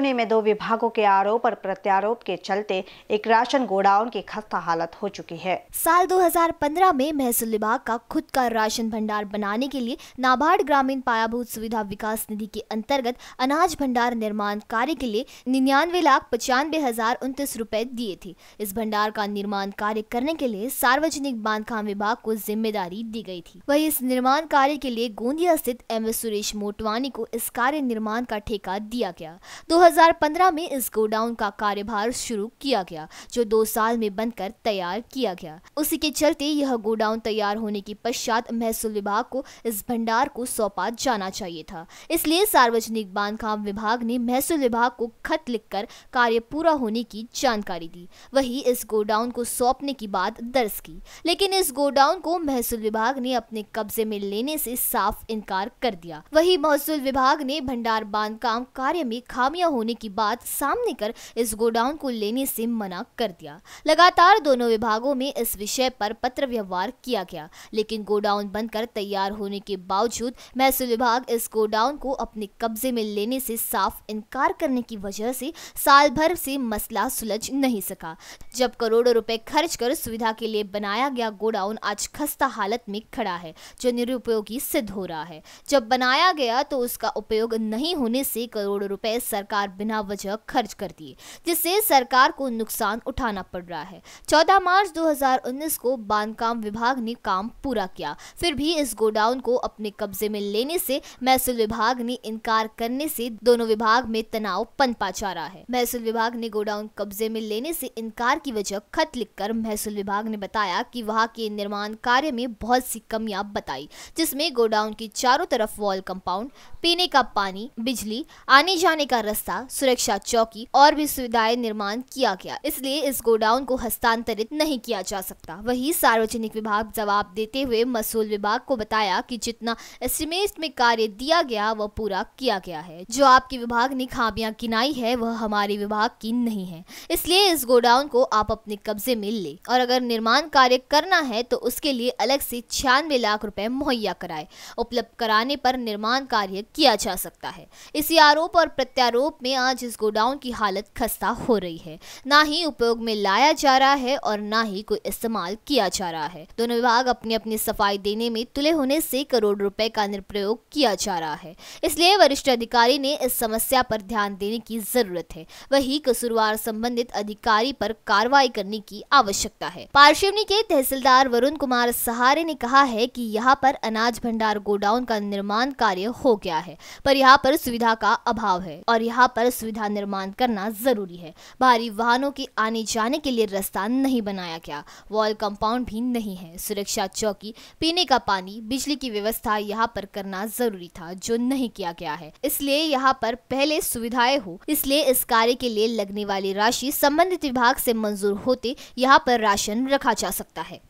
ने में दो विभागों के आरोप और प्रत्यारोप के चलते एक राशन गोडाउन की खस्ता हालत हो चुकी है साल 2015 में महसूल विभाग का खुद का राशन भंडार बनाने के लिए नाबार्ड ग्रामीण पायाभूत सुविधा विकास निधि के अंतर्गत अनाज भंडार निर्माण कार्य के लिए निन्यानवे लाख पचानवे हजार उन्तीस रूपए दिए थे इस भंडार का निर्माण कार्य करने के लिए सार्वजनिक बांधकाम विभाग को जिम्मेदारी दी गयी थी वही इस निर्माण कार्य के लिए गोंदिया स्थित एम एस सुरेश मोटवानी को इस कार्य निर्माण का ठेका दिया गया 2015 में इस गोडाउन का कार्यभार शुरू किया गया जो दो साल में बनकर तैयार किया गया उसी के चलते यह गोडाउन तैयार होने के पश्चात महसूल विभाग को इस भंडार को सौंपा जाना चाहिए था इसलिए सार्वजनिक बांधकाम विभाग ने महसूल विभाग को खत लिखकर कार्य पूरा होने की जानकारी दी वही इस गोडाउन को सौंपने की बात दर्ज की लेकिन इस गोडाउन को महसूल विभाग ने अपने कब्जे में लेने से साफ इनकार कर दिया वही महसूल विभाग ने भंडार बांध कार्य में खामियां होने की बात सामने कर इस गोडाउन को लेने से मना कर दिया लगातार दोनों विभागों में इस विषय पर पत्र व्यवहार किया गया लेकिन गोडाउन बनकर तैयार होने के बावजूद महसूल विभाग इस गोडाउन को अपने कब्जे में लेने से साफ इनकार करने की वजह से साल भर से मसला सुलझ नहीं सका जब करोड़ों रुपए खर्च कर सुविधा के लिए बनाया गया गोडाउन आज खस्ता हालत में खड़ा है जो निरुपयोगी सिद्ध हो रहा है जब बनाया गया तो उसका उपयोग नहीं होने से करोड़ों रुपए सरकार बिना वजह खर्च कर दिए जिससे सरकार को नुकसान उठाना पड़ रहा है 14 मार्च 2019 को बांधकाम विभाग ने काम पूरा किया फिर भी इस गोडाउन को अपने कब्जे में लेने से महसूल विभाग ने इनकार करने से दोनों विभाग में तनाव पनपा जा रहा है महसूल विभाग ने गोडाउन कब्जे में लेने से इनकार की वजह खत लिखकर महसूल विभाग ने बताया कि वहां के निर्माण कार्य में बहुत सी कमियां बताई जिसमें गोडाउन की चारों तरफ वॉल कंपाउंड पीने का पानी बिजली आने जाने का का रास्ता सुरक्षा चौकी और भी सुविधाएं निर्माण किया गया इसलिए इस गोडाउन को हस्तांतरित नहीं किया जा सकता वही सार्वजनिक विभाग जवाब देते हुए मसूल विभाग को बताया की जितना एस्टिमेट में कार्य दिया गया वह पूरा किया गया है जो आपके विभाग ने खामियां गिनाई है वह हमारे विभाग की नहीं है इसलिए इस गोडाउन को आप अपने कब्जे में ले और अगर निर्माण कार्य करना है तो उसके लिए अलग से छियानवे लाख रुपए मुहैया कराए उपलब्ध कराने पर निर्माण कार्य किया जा सकता है इसी आरोप और प्रत्येक प्रत्यारोप में आज इस गोडाउन की हालत खस्ता हो रही है ना ही उपयोग में लाया जा रहा है और ना ही कोई इस्तेमाल किया जा रहा है दोनों विभाग अपनी अपनी सफाई देने में तुले होने से करोड़ रुपए का निर्प्रयोग किया जा रहा है इसलिए वरिष्ठ अधिकारी ने इस समस्या पर ध्यान देने की जरूरत है वही कसूरवार संबंधित अधिकारी पर कार्रवाई करने की आवश्यकता है पार्शिवनी के तहसीलदार वरुण कुमार सहारे ने कहा है कि यहाँ पर अनाज भंडार गोडाउन का निर्माण कार्य हो गया है पर यहाँ पर सुविधा का अभाव है और यहाँ पर सुविधा निर्माण करना जरूरी है भारी वाहनों के आने जाने के लिए रास्ता नहीं बनाया गया वॉल कंपाउंड भी नहीं है सुरक्षा चौकी पीने का पानी बिजली की व्यवस्था यहाँ पर करना जरूरी था जो नहीं किया गया है इसलिए यहाँ पर पहले सुविधाएं हो इसलिए इस कार्य के लिए लगने वाली राशि संबंधित विभाग से मंजूर होते यहाँ पर राशन रखा जा सकता है